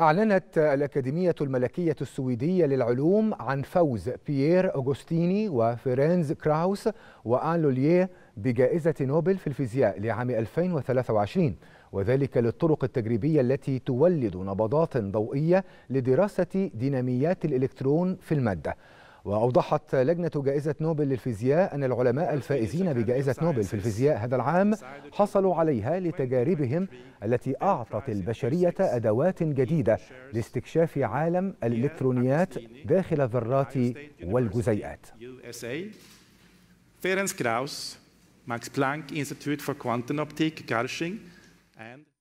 أعلنت الأكاديمية الملكية السويدية للعلوم عن فوز بيير أوغوستيني وفيرنز كراوس وآن لولييه بجائزة نوبل في الفيزياء لعام 2023 وذلك للطرق التجريبية التي تولد نبضات ضوئية لدراسة ديناميات الإلكترون في المادة وأوضحت لجنة جائزة نوبل للفيزياء أن العلماء الفائزين بجائزة نوبل في الفيزياء هذا العام حصلوا عليها لتجاربهم التي أعطت البشرية أدوات جديدة لاستكشاف عالم الإلكترونيات داخل الذرات والجزيئات. Ferenc Krauss, Max Planck Institute for Quantum Optik, Garching, and